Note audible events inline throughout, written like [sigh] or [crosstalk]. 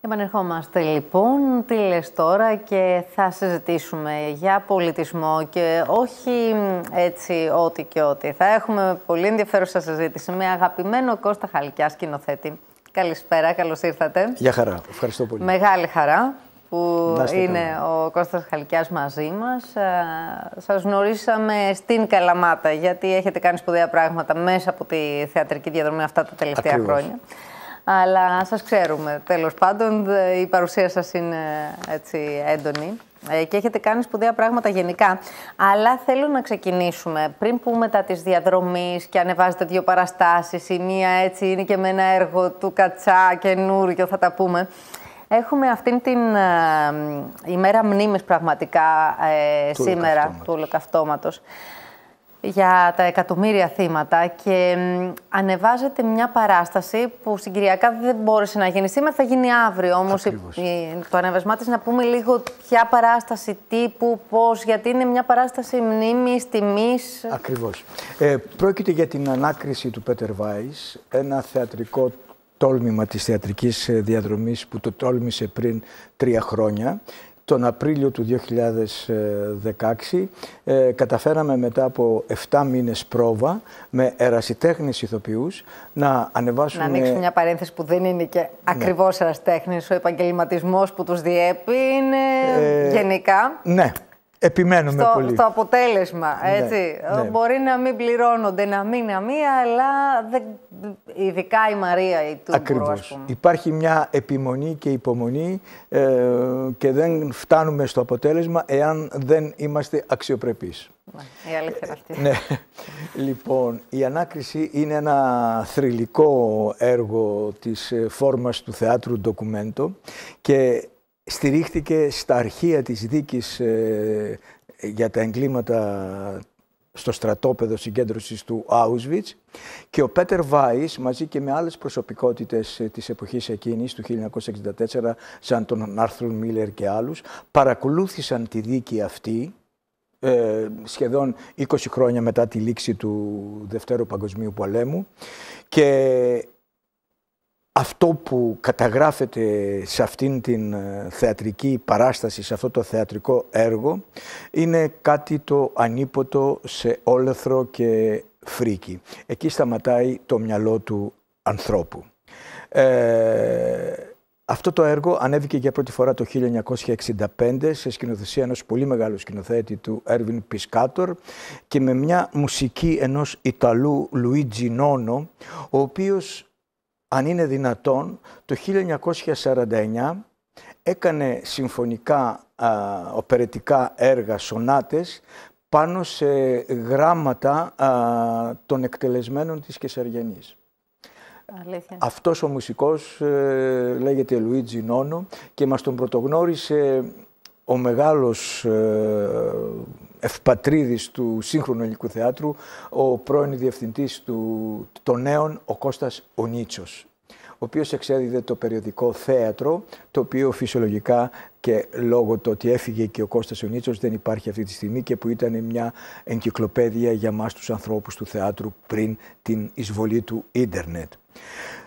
Επανερχόμαστε λοιπόν, τι λες τώρα και θα συζητήσουμε για πολιτισμό και όχι έτσι ό,τι και ό,τι. Θα έχουμε πολύ ενδιαφέρουσα συζήτηση με αγαπημένο Κώστα Χαλκιά, σκηνοθέτη. Καλησπέρα, καλώς ήρθατε. Γεια χαρά, ευχαριστώ πολύ. Μεγάλη χαρά που είναι ο Κώστας Χαλκιάς μαζί μας. Σας γνωρίσαμε στην Καλαμάτα, γιατί έχετε κάνει σπουδαία πράγματα μέσα από τη θεατρική διαδρομή αυτά τα τελευταία χρόνια αλλά σας ξέρουμε. Τέλος πάντων, η παρουσία σας είναι έτσι έντονη ε, και έχετε κάνει σπουδαία πράγματα γενικά. Αλλά θέλω να ξεκινήσουμε πριν που μετά τις διαδρομής και ανεβάζετε δύο παραστάσεις η μία έτσι είναι και με ένα έργο του Κατσά καινούριο θα τα πούμε. Έχουμε αυτήν την ε, ημέρα μνήμης πραγματικά ε, σήμερα του Ολοκαυτώματος για τα εκατομμύρια θύματα και ανεβάζεται μια παράσταση που συγκυριακά δεν μπόρεσε να γίνει σήμερα, θα γίνει αύριο όμως το ανεβασμά της να πούμε λίγο ποια παράσταση, τύπου, πώς, γιατί είναι μια παράσταση μνήμης, τιμής. Ακριβώς. Ε, πρόκειται για την ανάκριση του Πέτερ Βάις, ένα θεατρικό τόλμημα της θεατρικής ε, διαδρομής που το τόλμησε πριν τρία χρόνια τον Απρίλιο του 2016 ε, καταφέραμε μετά από 7 μήνες πρόβα με ερασιτέχνες ηθοποιούς να ανεβάσουμε... Να ανοίξουμε μια παρένθεση που δεν είναι και ναι. ακριβώς ναι. ερασιτέχνες. Ο επαγγελματισμός που τους διέπει είναι ε, γενικά. Ναι. Επιμένουμε στο, πολύ. Στο αποτέλεσμα, ναι, έτσι. Ναι. Ε, μπορεί να μην πληρώνονται, να μην, μία αλλά δεν... ειδικά η Μαρία η του Ακριβώς. Υπάρχει μια επιμονή και υπομονή ε, και δεν φτάνουμε στο αποτέλεσμα εάν δεν είμαστε αξιοπρεπείς. Ναι, η αλήθεια αυτή. Ε, ναι. Λοιπόν, η Ανάκριση είναι ένα θρηλυκό έργο της ε, φόρμας του θεάτρου ντοκουμέντο και στηρίχθηκε στα αρχεία της δίκης ε, για τα εγκλήματα στο στρατόπεδο συγκέντρωσης του Auschwitz και ο Πέτερ Βάις μαζί και με άλλες προσωπικότητες ε, της εποχής εκείνης του 1964 σαν τον Άρθρουν Μίλερ και άλλους παρακολούθησαν τη δίκη αυτή ε, σχεδόν 20 χρόνια μετά τη λήξη του Δευτέρου Παγκοσμίου Πολέμου και αυτό που καταγράφεται σε αυτήν την ε, θεατρική παράσταση, σε αυτό το θεατρικό έργο, είναι κάτι το ανίποτο σε όλεθρο και φρίκι. Εκεί σταματάει το μυαλό του ανθρώπου. Ε, αυτό το έργο ανέβηκε για πρώτη φορά το 1965 σε σκηνοθεσία ενός πολύ μεγάλου σκηνοθέτη του Έρβιν Πισκάτορ και με μια μουσική ενός Ιταλού Λουίτζι Νόνο, ο οποίος αν είναι δυνατόν, το 1949 έκανε συμφωνικά οπερετικά έργα, σονάτες, πάνω σε γράμματα α, των εκτελεσμένων της Κεσαριανής. Αλήθεια. Αυτός ο μουσικός ε, λέγεται Λουίτζι Νόνο και μας τον πρωτογνώρισε ο μεγάλος ε, ευπατρίδης του σύγχρονου ελληνικού θεάτρου, ο πρώην διευθυντής του, των νέων, ο Κώστας Ονίτσος ο οποίος εξέδιδε το περιοδικό θέατρο, το οποίο φυσιολογικά και λόγω του ότι έφυγε και ο Κώστας Ονιτσος δεν υπάρχει αυτή τη στιγμή και που ήταν μια εγκυκλοπαίδεια για μας τους ανθρώπους του θεάτρου πριν την εισβολή του ίντερνετ.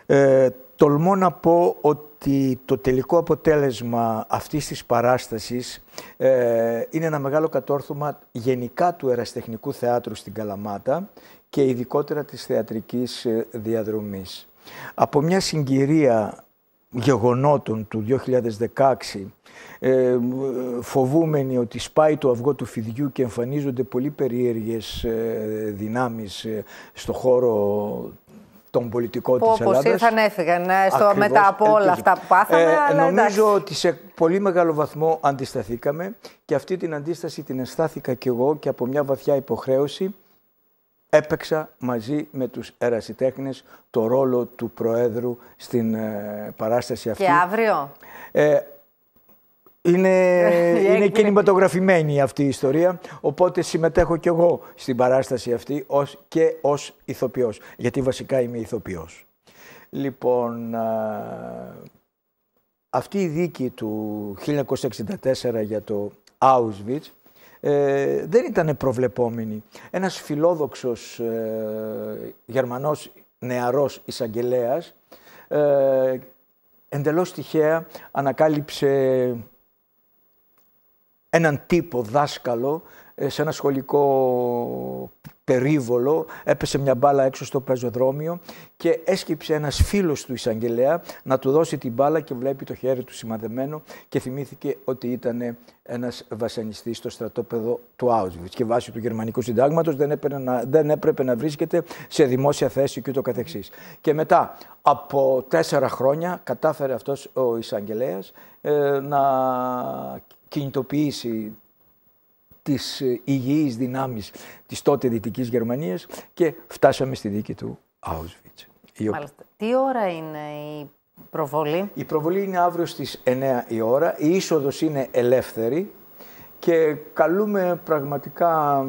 Ε, τολμώ να πω ότι το τελικό αποτέλεσμα αυτής της παράστασης ε, είναι ένα μεγάλο κατόρθωμα γενικά του εραστεχνικού θεάτρου στην Καλαμάτα και ειδικότερα της θεατρικής ε, διαδρομής. Από μια συγκυρία γεγονότων του 2016, ε, φοβούμενοι ότι σπάει το αυγό του φιδιού και εμφανίζονται πολύ περίεργες ε, δυνάμεις ε, στο χώρο τον πολιτικό της Ελλάδας. Όπως ήρθαν έφυγαν ε, στο, μετά από όλα αυτά που πάθαμε. Ε, νομίζω ότι σε πολύ μεγάλο βαθμό αντισταθήκαμε και αυτή την αντίσταση την αισθάθηκα κι εγώ και από μια βαθιά υποχρέωση έπαιξα μαζί με τους ερασιτέχνες το ρόλο του Προέδρου στην ε, παράσταση αυτή. Και αύριο. Ε, είναι, [laughs] είναι κινηματογραφημένη αυτή η ιστορία, οπότε συμμετέχω κι εγώ στην παράσταση αυτή ως, και ως ηθοποιός, γιατί βασικά είμαι ηθοποιός. Λοιπόν, αυτή η δίκη του 1964 για το Auschwitz ε, δεν ήταν προβλεπόμενη. Ένας φιλόδοξος ε, γερμανός νεαρός εισαγγελέας ε, εντελώς τυχαία ανακάλυψε έναν τύπο δάσκαλο ε, σε ένα σχολικό περίβολο, έπεσε μια μπάλα έξω στο πεζοδρόμιο και έσκυψε ένας φίλος του εισαγγελέα να του δώσει την μπάλα και βλέπει το χέρι του σημαδεμένο και θυμήθηκε ότι ήταν ένας βασανιστής στο στρατόπεδο του Auschwitz και βάσει του γερμανικού συντάγματος δεν έπρεπε να, δεν έπρεπε να βρίσκεται σε δημόσια θέση και ούτω καθεξής. Και μετά από τέσσερα χρόνια κατάφερε αυτός ο εισαγγελέας ε, να κινητοποίηση της ε, υγιείς δυνάμεις της τότε Δυτικής Γερμανίας και φτάσαμε στη δίκη του Auschwitz. Μάλιστα. Τι ώρα είναι η προβολή? Η προβολή είναι αύριο στις 9 η ώρα, η είσοδος είναι ελεύθερη και καλούμε πραγματικά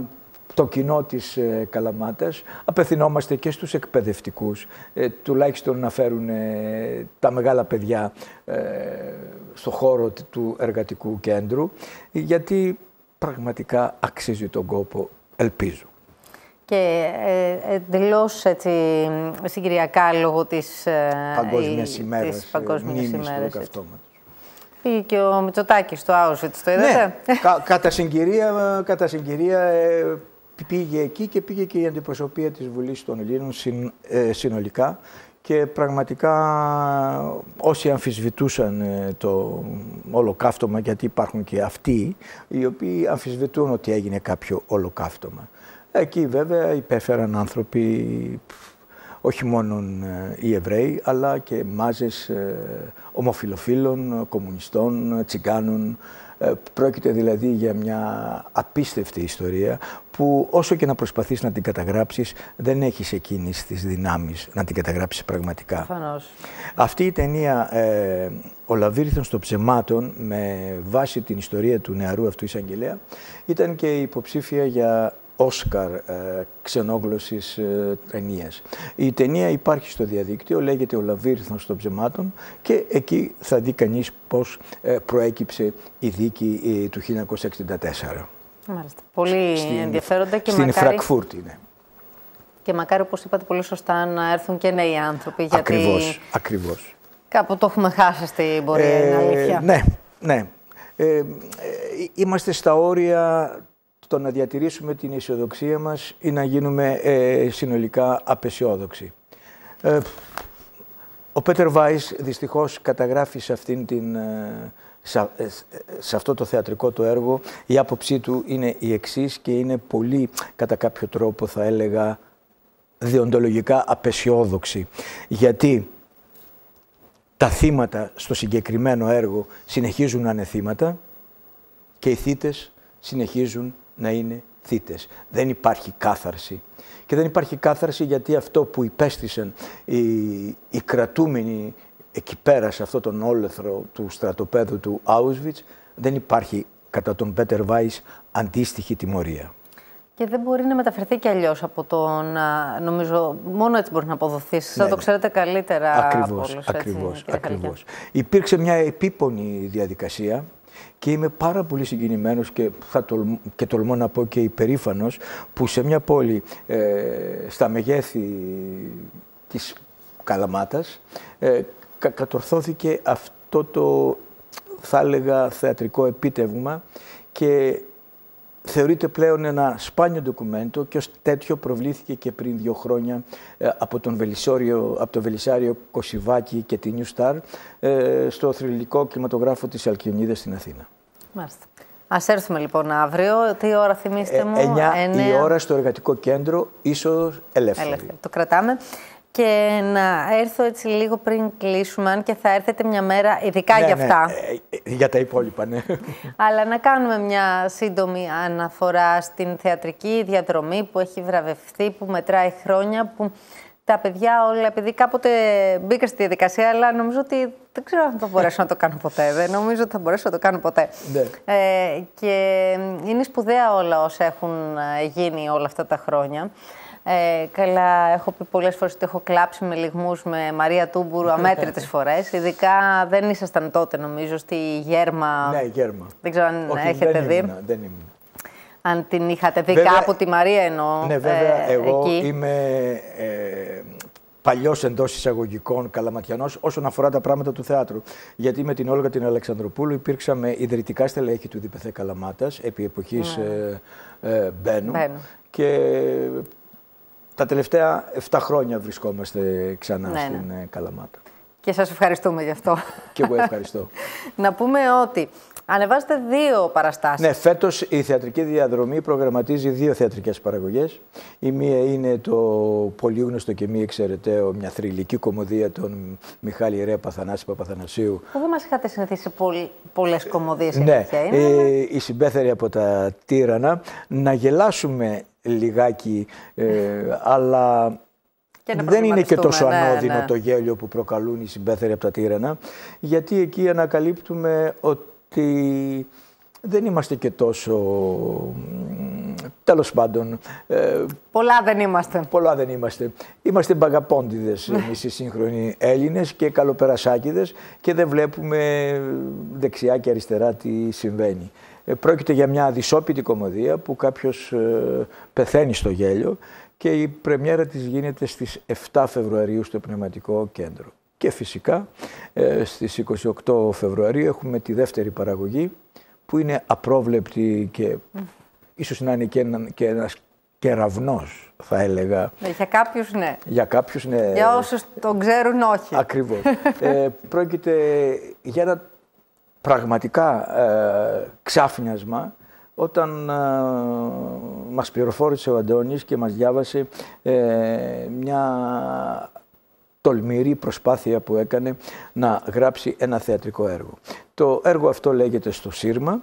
το κοινό της ε, Καλαμάτας. Απευθυνόμαστε και στους εκπαιδευτικούς, ε, τουλάχιστον να φέρουν ε, τα μεγάλα παιδιά στο χώρο του εργατικού κέντρου, γιατί πραγματικά αξίζει τον κόπο, ελπίζω. Και εντελώς έτσι συγκυριακά λόγω της Παγκόσμιας ημέρας, της παγκόσμιας ημέρας, Πήγε και ο Μητσοτάκης στο Auschwitz, το είδατε. Ναι, κατά συγκυρία, κατά συγκυρία πήγε εκεί και πήγε και η αντιπροσωπεία της Βουλής των Ελλήνων συν, ε, συνολικά και πραγματικά όσοι αμφισβητούσαν ε, το ολοκαύτωμα, γιατί υπάρχουν και αυτοί οι οποίοι αμφισβητούν ότι έγινε κάποιο ολοκαύτωμα. Εκεί βέβαια υπέφεραν άνθρωποι όχι μόνο ε, οι Εβραίοι, αλλά και μάζες ε, ομοφιλοφίλων, κομμουνιστών, τσιγκάνων. Ε, πρόκειται δηλαδή για μια απίστευτη ιστορία που όσο και να προσπαθείς να την καταγράψεις δεν έχεις εκείνης τις δυνάμεις να την καταγράψεις πραγματικά. Φανώς. Αυτή η ταινία ε, «Ο Λαβύρινθος των Ψεμάτων» με βάση την ιστορία του νεαρού αυτού εισαγγελέα ήταν και υποψήφια για Όσκαρ ε, ε Η ταινία υπάρχει στο διαδίκτυο, λέγεται «Ο Λαβύριθμος των Ψεμάτων» και εκεί θα δει κανείς πώς ε, προέκυψε η δίκη ε, του 1964. Μάλιστα. Πολύ στην, ενδιαφέροντα και στην μακάρι... Φρακφούρτη, ναι. Και μακάρι, όπως είπατε πολύ σωστά, να έρθουν και νέοι άνθρωποι. Γιατί... Ακριβώς, ακριβώς. Κάπου το έχουμε χάσει στην πορεία, είναι αλήθεια. Ναι, ναι. Ε, είμαστε στα όρια το να διατηρήσουμε την ισοδοξία μας ή να γίνουμε ε, συνολικά απεσιόδοξοι. Ε, ο Πέτερ Βάις δυστυχώς καταγράφει σε, αυτήν την, ε, σε, αυτό το θεατρικό το έργο. Η άποψή του είναι η εξής και είναι πολύ κατά κάποιο τρόπο θα έλεγα διοντολογικά απεσιόδοξη. Γιατί τα θύματα στο συγκεκριμένο έργο συνεχίζουν να είναι θύματα και οι θύτες συνεχίζουν να είναι θύτες. Δεν υπάρχει κάθαρση. Και δεν υπάρχει κάθαρση γιατί αυτό που υπέστησαν οι, οι κρατούμενοι εκεί πέρα σε αυτόν τον όλεθρο του στρατοπέδου του Auschwitz δεν υπάρχει κατά τον Πέτερ Βάις αντίστοιχη τιμωρία. Και δεν μπορεί να μεταφερθεί και αλλιώς από τον. Νομίζω, μόνο έτσι μπορεί να αποδοθεί. Ναι, θα το ναι. ξέρετε καλύτερα. από Ακριβώς, όλους, ακριβώς, ακριβώς. Υπήρξε μια επίπονη διαδικασία και είμαι πάρα πολύ συγκινημένος και, θα τολμώ, να πω και υπερήφανος που σε μια πόλη ε, στα μεγέθη της Καλαμάτας ε, κατορθώθηκε αυτό το θα έλεγα θεατρικό επίτευγμα και θεωρείται πλέον ένα σπάνιο ντοκουμέντο και ως τέτοιο προβλήθηκε και πριν δύο χρόνια ε, από τον από Βελισάριο Κωσιβάκη και τη New Star ε, στο θρηλυκό κλιματογράφο της Αλκιονίδας στην Αθήνα. Μάλιστα. Ας έρθουμε λοιπόν αύριο. Τι ώρα θυμίστε ε, μου, 9 η ώρα στο εργατικό κέντρο, είσοδο ελεύθερη. ελεύθερη. Το κρατάμε. Και να έρθω έτσι λίγο πριν κλείσουμε, αν και θα έρθετε μια μέρα ειδικά ναι, για ναι. αυτά. Ε, για τα υπόλοιπα, ναι. [laughs] Αλλά να κάνουμε μια σύντομη αναφορά στην θεατρική διαδρομή που έχει βραβευθεί, που μετράει χρόνια, που τα παιδιά όλα, επειδή κάποτε μπήκα στη διαδικασία, αλλά νομίζω ότι δεν ξέρω αν θα μπορέσω να το κάνω ποτέ. Δεν νομίζω ότι θα μπορέσω να το κάνω ποτέ. Ναι. Ε, και είναι σπουδαία όλα όσα έχουν ε, γίνει όλα αυτά τα χρόνια. Ε, καλά, έχω πει πολλές φορές ότι έχω κλάψει με λιγμούς με Μαρία Τούμπουρου αμέτρητες [laughs] φορές. Ειδικά δεν ήσασταν τότε, νομίζω, στη Γέρμα. Ναι, Γέρμα. Δεν ξέρω αν έχετε δεν δει. δεν ήμουν. Αν την είχατε δει βέβαια, κάπου τη Μαρία εννοώ. Ναι, βέβαια, ε, εγώ είμαι ε, παλιός εντός εισαγωγικών καλαματιανός όσον αφορά τα πράγματα του θεάτρου. Γιατί με την Όλογα την Αλεξανδροπούλου υπήρξαμε ιδρυτικά στελέχη του Διπεθέ Καλαμάτας επί εποχής ναι. ε, ε, τα τελευταία 7 χρόνια βρισκόμαστε ξανά ναι, στην ναι. Ε, Καλαμάτα. Και σας ευχαριστούμε γι' αυτό. Και εγώ ευχαριστώ. [laughs] Να πούμε ότι ανεβάζετε δύο παραστάσεις. Ναι, φέτος η θεατρική διαδρομή προγραμματίζει δύο θεατρικές παραγωγές. Η μία είναι το πολύ γνωστό και μη εξαιρεταίο, μια θρηλυκή κομμωδία των Μιχάλη Ρέα Παθανάση Παπαθανασίου. Που δεν μας είχατε συνηθίσει σε πολλές κομμωδίες. ναι, η ε, συμπέθερη από τα τύρανα. Να γελάσουμε λιγάκι, ε, αλλά δεν είναι και τόσο ναι, ναι. ανώδυνο το γέλιο που προκαλούν οι συμπέθεροι από τα τύρανα, γιατί εκεί ανακαλύπτουμε ότι δεν είμαστε και τόσο, τέλος πάντων... Ε, πολλά δεν είμαστε. Πολλά δεν είμαστε. Είμαστε μπαγαπώντιδες ναι. εμείς οι σύγχρονοι Έλληνες και καλοπερασάκηδες και δεν βλέπουμε δεξιά και αριστερά τι συμβαίνει. Ε, πρόκειται για μια αδυσόπιτη κομμωδία που κάποιος ε, πεθαίνει στο γέλιο και η πρεμιέρα της γίνεται στις 7 Φεβρουαρίου στο Πνευματικό Κέντρο. Και φυσικά ε, στις 28 Φεβρουαρίου έχουμε τη δεύτερη παραγωγή που είναι απρόβλεπτη και ίσως να είναι και, ένα, και ένας κεραυνός θα έλεγα. Ναι, για κάποιους ναι. Για κάποιους ναι. Για όσους τον ξέρουν όχι. Ακριβώς. ε, πρόκειται για ένα πραγματικά ε, ξάφνιασμα όταν ε, μας πληροφόρησε ο Αντώνης και μας διάβασε ε, μια τολμηρή προσπάθεια που έκανε να γράψει ένα θεατρικό έργο. Το έργο αυτό λέγεται «Στο σύρμα».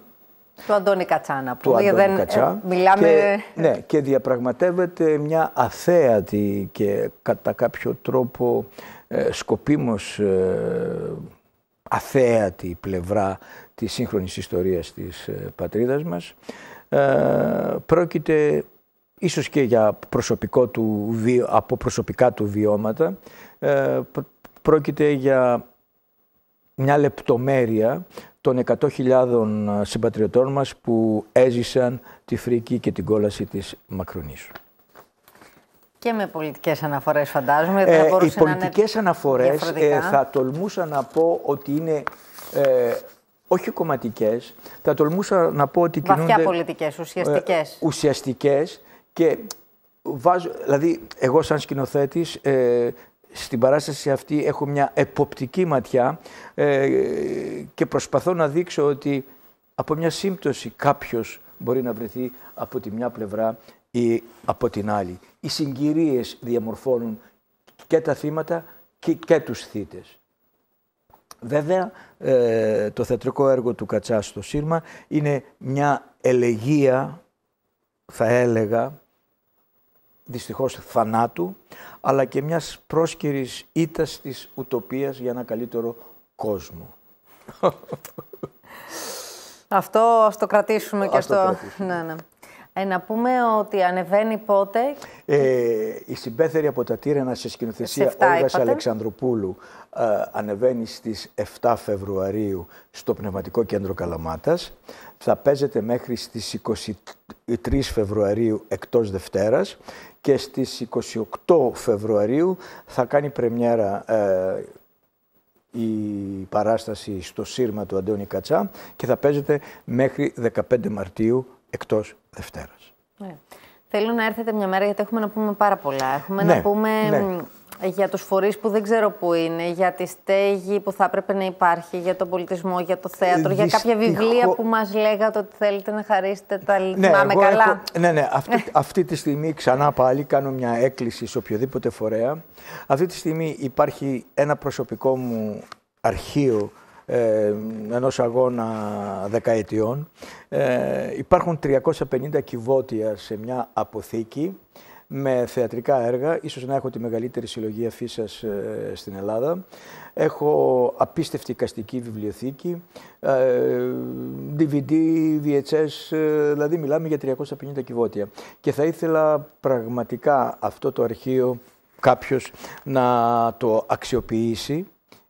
Του Αντώνη Κατσάνα Του δεν... μιλάμε... ναι, και διαπραγματεύεται μια αθέατη και κατά κάποιο τρόπο σκοπίμως αθέατη πλευρά της σύγχρονης ιστορίας της ε, πατρίδας μας. Ε, πρόκειται ίσως και για προσωπικό του, από προσωπικά του βιώματα, ε, πρόκειται για μια λεπτομέρεια των 100.000 ε, συμπατριωτών μας που έζησαν τη φρίκη και την κόλαση της Μακρονήσου. Και με πολιτικές αναφορές, φαντάζομαι. Ε, οι πολιτικές αναφορές ε, θα τολμούσα να πω ότι είναι. Ε, όχι κομματικές, θα τολμούσα να πω ότι κινούνται... πολιτικές, ουσιαστικές. και βάζω... Δηλαδή, εγώ σαν σκηνοθέτης, στην παράσταση αυτή έχω μια εποπτική ματιά και προσπαθώ να δείξω ότι από μια σύμπτωση κάποιος μπορεί να βρεθεί από τη μια πλευρά ή από την άλλη οι συγκυρίες διαμορφώνουν και τα θύματα και, και τους θύτες. Βέβαια, ε, το θεατρικό έργο του Κατσά στο Σύρμα είναι μια ελεγία, θα έλεγα, δυστυχώς θανάτου, αλλά και μιας πρόσκυρης ήτας της ουτοπίας για ένα καλύτερο κόσμο. Αυτό ας το κρατήσουμε ας και αυτό. Ναι, ναι. Ε, να πούμε ότι ανεβαίνει πότε. Ε, η συμπέθερη από τα Τύρανα σε σκηνοθεσία Όλγας Αλεξανδροπούλου ε, ανεβαίνει στις 7 Φεβρουαρίου στο Πνευματικό Κέντρο Καλαμάτας. Θα παίζεται μέχρι στις 23 Φεβρουαρίου εκτός Δευτέρας και στις 28 Φεβρουαρίου θα κάνει πρεμιέρα η παράσταση στο σύρμα του Αντώνη Κατσά και θα παίζεται μέχρι 15 Μαρτίου εκτός Δευτέρας. Ναι. Θέλω να έρθετε μια μέρα γιατί έχουμε να πούμε πάρα πολλά. Έχουμε ναι, να πούμε ναι. για τους φορείς που δεν ξέρω που είναι, για τη στέγη που θα έπρεπε να υπάρχει, για τον πολιτισμό, για το θέατρο, για κάποια βιβλία που μας λέγατε ότι θέλετε να χαρίσετε τα ναι, καλά. Ναι, ναι. Αυτή, αυτή τη στιγμή ξανά πάλι κάνω μια έκκληση σε οποιοδήποτε φορέα. Αυτή τη στιγμή υπάρχει ένα προσωπικό μου αρχείο ε, ενός αγώνα δεκαετιών. Ε, υπάρχουν 350 κυβότια σε μια αποθήκη με θεατρικά έργα, ίσως να έχω τη μεγαλύτερη συλλογή αφήσας ε, στην Ελλάδα. Έχω απίστευτη καστική βιβλιοθήκη, DVD, ε, VHS, δηλαδή μιλάμε για 350 κυβότια. Και θα ήθελα πραγματικά αυτό το αρχείο κάποιος να το αξιοποιήσει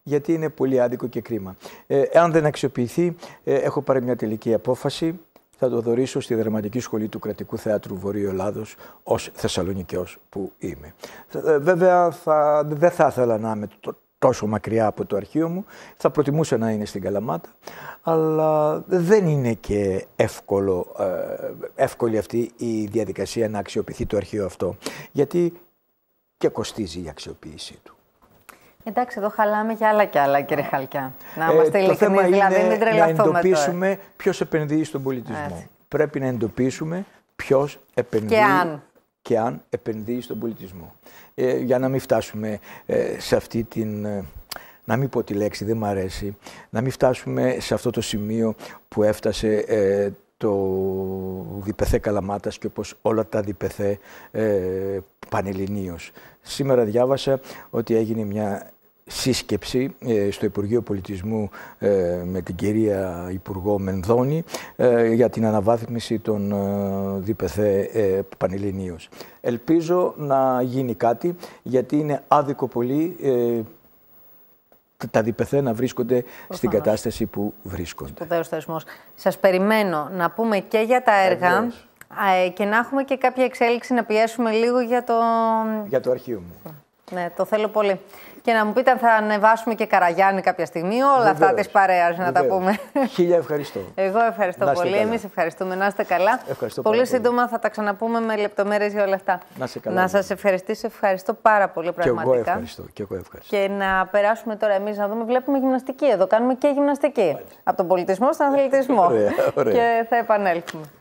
γιατί είναι πολύ άδικο και κρίμα. Ε, αν δεν αξιοποιηθεί, ε, έχω πάρει μια τελική απόφαση. Θα το δωρήσω στη Δραματική Σχολή του Κρατικού Θεάτρου Βορείου Ελλάδος ως Θεσσαλονικιός που είμαι. Ε, βέβαια, θα, δεν θα ήθελα να είμαι τόσο μακριά από το αρχείο μου. Θα προτιμούσα να είναι στην Καλαμάτα, αλλά δεν είναι και εύκολο, ε, εύκολη αυτή η διαδικασία να αξιοποιηθεί το αρχείο αυτό, γιατί και κοστίζει η αξιοποίησή του. Εντάξει, εδώ χαλάμε για άλλα κι άλλα, κύριε Χαλκιά. Να ε, είμαστε ειλικρινεί, δηλαδή μην τρελαθούμε. Να εντοπίσουμε ποιος επενδύει στον πολιτισμό. Πρέπει να εντοπίσουμε ποιος επενδύει. Και αν. Και αν επενδύει στον πολιτισμό. Ε, για να μην φτάσουμε ε, σε αυτή την. Ε, να μην πω τη λέξη, δεν μ' αρέσει. Να μην φτάσουμε σε αυτό το σημείο που έφτασε το διπεθέ Καλαμάτας και όπως όλα τα διπεθέ ε, πανελληνίως. Σήμερα διάβασα ότι έγινε μια σύσκεψη ε, στο Υπουργείο Πολιτισμού ε, με την κυρία Υπουργό Μενδώνη ε, για την αναβάθμιση των ε, Πανελληνίως. Ελπίζω να γίνει κάτι γιατί είναι άδικο πολύ τα να βρίσκονται στην κατάσταση που βρίσκονται. Σπουδαίος θεσμός. Σας περιμένω να πούμε και για τα έργα ε, και να έχουμε και κάποια εξέλιξη να πιέσουμε λίγο για το... Για το αρχείο μου. Ναι, το θέλω πολύ. Και να μου πείτε αν θα ανεβάσουμε και Καραγιάννη κάποια στιγμή, όλα αυτά της παρέας να τα πούμε. Χίλια ευχαριστώ. Εγώ ευχαριστώ πολύ. Εμείς ευχαριστούμε. Να είστε καλά. Ευχαριστώ πολύ, πάρα πολύ σύντομα θα τα ξαναπούμε με λεπτομέρειες για όλα αυτά. Να, ναι. σας ευχαριστήσω. Ευχαριστώ πάρα πολύ πραγματικά. Και εγώ ευχαριστώ. Και, εγώ ευχαριστώ. και να περάσουμε τώρα εμείς να δούμε. Βλέπουμε γυμναστική εδώ. Κάνουμε και γυμναστική. Από τον πολιτισμό στον αθλητισμό. [laughs] Και θα επανέλθουμε.